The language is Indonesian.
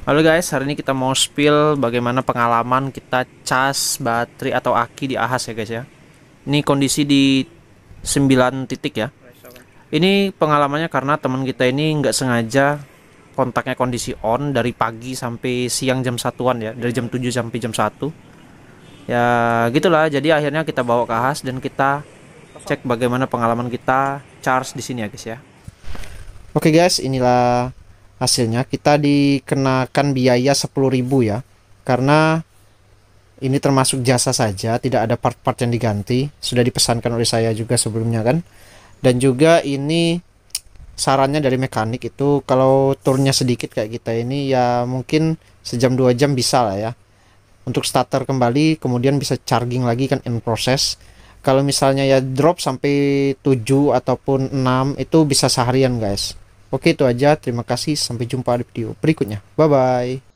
Halo guys, hari ini kita mau spill bagaimana pengalaman kita cas baterai atau aki di Ahas ya guys ya. Ini kondisi di 9 titik ya. Ini pengalamannya karena teman kita ini nggak sengaja kontaknya kondisi on dari pagi sampai siang jam satuan ya, dari jam 7 sampai jam 1. Ya gitulah, jadi akhirnya kita bawa ke Ahas dan kita cek bagaimana pengalaman kita charge di sini ya guys ya. Oke okay guys, inilah hasilnya kita dikenakan biaya 10.000 ya karena ini termasuk jasa saja tidak ada part-part yang diganti sudah dipesankan oleh saya juga sebelumnya kan dan juga ini sarannya dari mekanik itu kalau turnya sedikit kayak kita ini ya mungkin sejam dua jam bisa lah ya untuk starter kembali kemudian bisa charging lagi kan in process kalau misalnya ya drop sampai 7 ataupun 6 itu bisa seharian guys Oke itu aja, terima kasih, sampai jumpa di video berikutnya. Bye-bye.